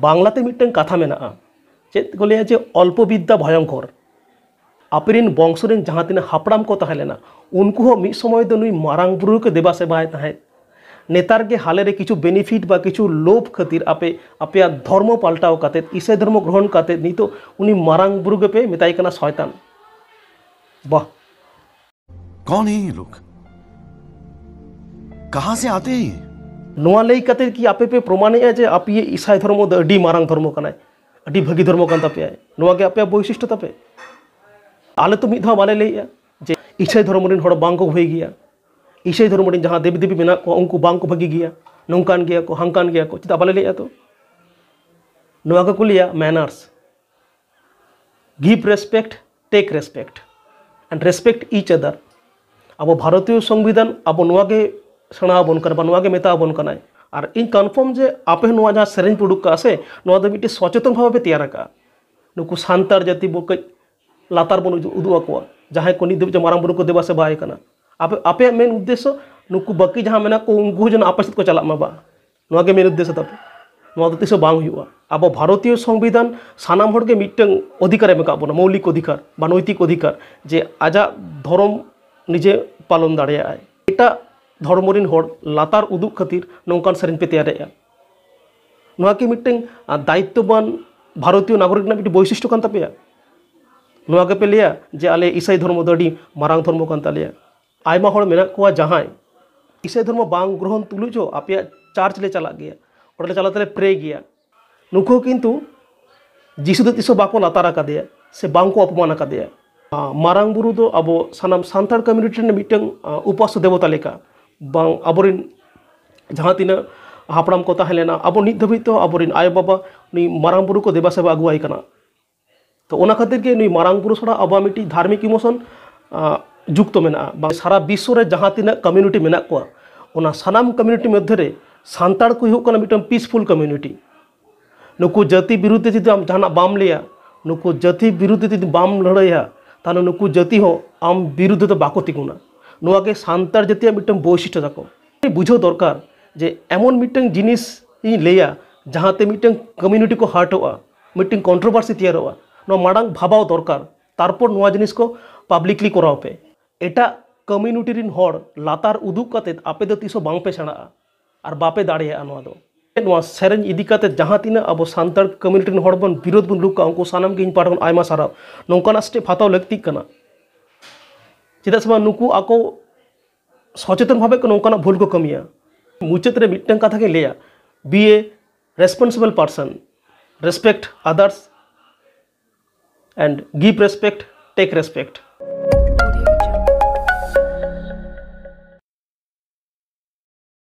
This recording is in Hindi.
ᱵᱟᱝᱞᱟᱛᱮ ᱢᱤᱫᱴᱟᱝ ᱠᱟᱛᱷᱟ ᱢᱮᱱᱟᱜᱼᱟ ᱪᱮᱫ ᱠᱚ ᱞᱟᱹᱭᱟ ᱡᱮ ᱚᱞᱯᱚ ᱵᱤᱫᱽᱫᱟ ᱵᱷᱚᱭᱚᱝᱠᱚᱨ ᱟᱯᱮᱨᱮᱱ ᱵᱚᱝᱥᱚ ᱨᱮᱱ ᱡᱟᱦᱟᱸ ᱛᱤᱱᱟᱹᱜ ᱦᱟᱯᱲᱟᱢ ᱠᱚ ᱛᱟᱦᱮᱸ ᱞᱮᱱᱟ ᱩᱱᱠᱩ ᱦᱚᱸ ᱢᱤᱫ ᱥᱚᱢᱚᱭ ᱫᱚ ᱱᱩᱭ ᱢᱟᱨᱟᱝ ᱵᱩᱨᱩ ᱠᱚ ᱫᱮᱵᱟ ᱥᱮᱵᱟᱭ ᱛᱟᱦᱮᱸᱫ ᱱᱮᱛᱟᱨ ᱜᱮ ᱦᱟᱞᱮᱨᱮ ᱠᱤᱪᱷᱩ ᱵᱮᱱᱤᱯᱷᱤᱴ ᱵᱟ ᱠᱤᱪᱷᱩ ᱞᱳᱵᱷ ᱠᱷᱟᱹᱛᱤᱨ ᱟᱯᱮ ᱟᱯᱮᱭᱟᱜ ᱫᱷᱚᱨᱢᱚ ᱯᱟᱞᱴᱟᱣ ᱠᱟᱛᱮᱫ ᱤᱥᱟᱹᱭ ᱫᱷᱚᱨᱢᱚ ᱜᱨᱚᱦᱚᱱ ᱠᱟᱛᱮᱫ ᱱᱤᱛᱚᱜ ᱩᱱᱤ ᱢᱟᱨᱟᱝ ᱵᱩᱨᱩ ᱜᱮᱯᱮ ᱢᱮᱛᱟᱭ ᱠᱟᱱᱟ শয়তান বাহ कौन है ये लोग कहां से आते हैं ये लैकते कि आप प्रमाण जे आप इसाई धर्म मारंग धर्म भागी धर्म तपे आप बैशिष्ट तपे आले तो मिद बाले लैया जे इसाई धर्म भाई गया इसाई धर्म जहाँ देवी देवी मे उनको बाको भागी गया नौकान गया को हंकान गया को चा बाले लैया तो लिया manners give respect take respect and respect each other अब भारतीय संविधान अब ᱥᱮᱬᱟ ᱟᱵᱚᱱ ᱠᱟᱱᱟ ᱵᱟ ᱱᱚᱣᱟ ᱜᱮ ᱢᱮᱛᱟ ᱟᱵᱚᱱ ᱠᱟᱱᱟᱭ ᱟᱨ ᱤᱧ ᱠᱚᱱᱯᱷᱟᱨᱢ ᱡᱮ ᱟᱯᱮ ᱱᱚᱣᱟ ᱡᱟᱦᱟᱸ ᱥᱮᱨᱮᱧ ᱯᱮ ᱩᱰᱩᱠ ᱠᱟᱜᱼᱟ ᱥᱮ ᱱᱚᱣᱟ ᱫᱚ ᱢᱤᱫᱴᱮᱱ ᱥᱚᱪᱮᱛᱚᱱ ᱵᱷᱟᱵᱮ ᱯᱮ ᱛᱮᱭᱟᱨ ᱟᱠᱟᱜᱼᱟ ᱱᱩᱠᱩ ᱥᱟᱱᱛᱟᱲ ᱡᱟᱹᱛᱤ ᱵᱚ ᱠᱟᱹᱡ ᱞᱟᱛᱟᱨ ᱵᱚᱱ ᱩᱫᱩᱜ ᱟᱠᱚᱣᱟ ᱡᱟᱦᱟᱸᱭ ᱠᱚ ᱱᱤᱛ ᱫᱷᱟᱹᱵᱤᱡ ᱢᱟᱨᱟᱝ ᱵᱩᱨᱩ ᱠᱚ ᱫᱮᱵᱟ ᱥᱮ ᱵᱟᱭ ᱠᱟᱱᱟ आप आपे मेन उद्देश्य नुकु बाकी जहाँ मेना को उनको जन आप को चला मा बा मेन उद्देश्य तब तीस बांग अब भारतीय संविधान सानाम हर के मिट्टन अधिकार एम का मौलिक अधिकार बा नैतिक अधिकार जे आजा धर्म निजे पालन दाड़े एटा ᱫᱷᱚᱨᱢᱚ ᱨᱮᱱ ᱦᱚᱲ ᱞᱟᱛᱟᱨ ᱩᱫᱩᱜ ᱠᱷᱟᱹᱛᱤᱨ ᱱᱚᱝᱠᱟᱱ ᱥᱮᱨᱮᱧ ᱯᱮ ᱛᱮᱭᱟᱨᱮᱜᱼᱟ ᱱᱚᱣᱟ ᱠᱤ ᱢᱤᱫᱴᱟᱝ ᱫᱟᱭᱤᱛᱛᱚᱵᱟᱱ ᱵᱷᱟᱨᱚᱛᱤᱭᱚ ᱱᱟᱜᱚᱨᱤᱠ ᱨᱮᱱᱟᱜ ᱢᱤᱫᱴᱤᱡ ᱵᱳᱭᱥᱤᱥᱴᱚ ᱠᱟᱱ ᱛᱟᱯᱮᱭᱟ ᱱᱚᱣᱟ ᱜᱮᱯᱮ ᱞᱟᱹᱭᱟ ᱡᱮ ᱟᱞᱮ ᱤᱥᱟᱹᱭ ᱫᱷᱚᱨᱢᱚ ᱫᱚ ᱟᱹᱰᱤ ᱢᱟᱨᱟᱝ ᱫᱷᱚᱨᱢᱚ ᱠᱟᱱ ᱛᱟᱞᱮᱭᱟ ᱟᱭᱢᱟ ᱦᱚᱲ ᱢᱮᱱᱟᱜ ᱠᱚᱣᱟ ᱡᱟᱦᱟᱸᱭ ᱤᱥᱟᱹᱭ ᱫᱷᱚᱨᱢᱚ ᱵᱟᱝ ᱜᱨᱚᱦᱚᱱ ᱛᱩᱞᱩᱡ ᱦᱚᱸ ᱟᱯᱮᱭᱟᱜ ᱪᱟᱨᱪ ᱞᱮ ᱪᱟᱞᱟᱜ ᱜᱮᱭᱟ ᱚᱸᱰᱮ ᱪᱟᱞᱟᱣ ᱛᱮᱞᱮ ᱯᱨᱮ ᱜᱮᱭᱟ ᱱᱩᱠᱩ ᱠᱤᱱᱛᱩ ᱡᱤᱥᱩ ᱫᱚ ᱛᱤᱥᱦᱚᱸ ᱵᱟᱠᱚ ᱞᱟᱛᱟᱨ ᱟᱠᱟᱫᱮᱭᱟ ᱥᱮ ᱵᱟᱝᱠᱚ ᱚᱯᱚᱢᱟᱱ ᱟᱠᱟᱫᱮᱭᱟ ᱢᱟᱨᱟᱝ ᱵᱩᱨᱩ ᱫᱚ ᱟᱵᱚ ᱥᱟᱱᱟᱢ ᱥᱟᱱᱛᱟᱲ ᱠᱚᱢᱤউᱱᱤᱴᱤ ᱨᱮᱱ ᱢᱤᱫᱴᱟᱝ ᱩᱯᱟᱥᱥᱚ ᱫᱮᱵᱚᱛᱟ ᱞᱮᱠᱟ अब ᱟᱵᱚᱨᱮᱱ ᱡᱟᱦᱟᱸ ᱛᱤᱱᱟᱹᱜ ᱦᱟᱯᱲᱟᱢ ᱠᱚ ᱛᱟᱦᱮᱸ ᱞᱮᱱᱟ ᱟᱵᱚ ᱱᱤᱛ ᱫᱷᱟᱹᱵᱤᱡ ᱛᱮ ᱟᱵᱚᱨᱮᱱ ᱟᱭᱳ ᱵᱟᱵᱟ ᱱᱩᱭ ᱢᱟᱨᱟᱝ ᱵᱩᱨᱩ ᱠᱚ ᱫᱮᱵᱟ तो, तो खातिर के नुई मारंग पुरुष अब मिट्टी धार्मिक इमोशन जुक्त मे सारा विश्व रे जहाँ तीन कम्यूनिटी मेना को सामान कम्युनिटी मध्य सानताड़ को मिट्टन पीसफुल कम्युनिटी नुकु जाति बिरुद्धे जी जहाँ बाम लिया नुकु जाति बिरुद्धे जुदी बाम लड़ाया ताहले नुकु आम बिरुद्धे तो बाको तिगुना ᱱᱚᱣᱟᱜᱮ ᱥᱟᱱᱛᱟᱲ ᱡᱟᱹᱛᱤᱭᱟᱜ ᱢᱤᱫᱴᱟᱝ ᱵᱳᱭᱥᱤᱥᱴᱚ ᱛᱟᱠᱚ ᱵᱩᱡᱷᱟᱹᱣ ᱫᱚᱨᱠᱟর ᱡᱮ ᱮᱢᱚᱱ ᱢᱤᱫᱴᱟᱝ ᱡᱤᱱᱤᱥ ᱤᱧ ᱞᱟᱹᱭᱟ ᱡᱟᱦᱟᱸᱛᱮ ᱢᱤᱫᱴᱟᱝ ᱠᱚᱢᱤউᱱᱤᱴᱤ ᱠᱚ ᱦᱟᱨᱴᱚᱜᱼᱟ ᱢᱤᱫᱴᱟᱝ ᱠᱚᱱᱴᱨᱳᱵᱷᱟᱨᱥᱤ ᱛᱮᱭᱟᱨᱚᱜᱼᱟ ᱱᱚᱣᱟ ᱢᱟᱲᱟᱝ ᱵᱷᱟᱵᱟᱣ ᱫᱚᱨᱠᱟᱨ ᱛᱟᱨᱯᱚᱨ ᱱᱚᱣᱟ ᱡᱤᱱᱤᱥ को पब्लिकली ᱠᱚᱨᱟᱣ ᱯᱮ ᱮᱴᱟᱜ कम्युनिटी रिन होड़ लातार उदूक कते आपे दो तीसो बांग पे छड़ा और बापे दाड़े अनुआ दो नुआ सेरेन इदी कते जहां तीन अब सानतार कम्युनिटी रिन होड़ बन विरोध बन लुक का उनको सानम के इन पाठ बन आयमा सारा नौकाना स्टेप हाथाव लगती कना ᱪᱮᱫᱟᱜ ᱥᱮ ᱵᱟᱝ ᱱᱩᱠᱩ ᱟᱠᱚ ᱥᱚᱪᱮᱛᱚᱱ ᱵᱷᱟᱵᱮ ᱱᱚᱝᱠᱟᱱᱟᱜ ᱵᱷᱩᱞ ᱠᱚ ᱠᱟᱹᱢᱤᱭᱟ ᱢᱩᱪᱟᱹᱫ ᱨᱮ ᱢᱤᱫᱴᱟᱝ ᱠᱟᱛᱷᱟ ᱜᱮ ᱞᱟᱹᱭᱟ be a responsible person respect others and give respect take respect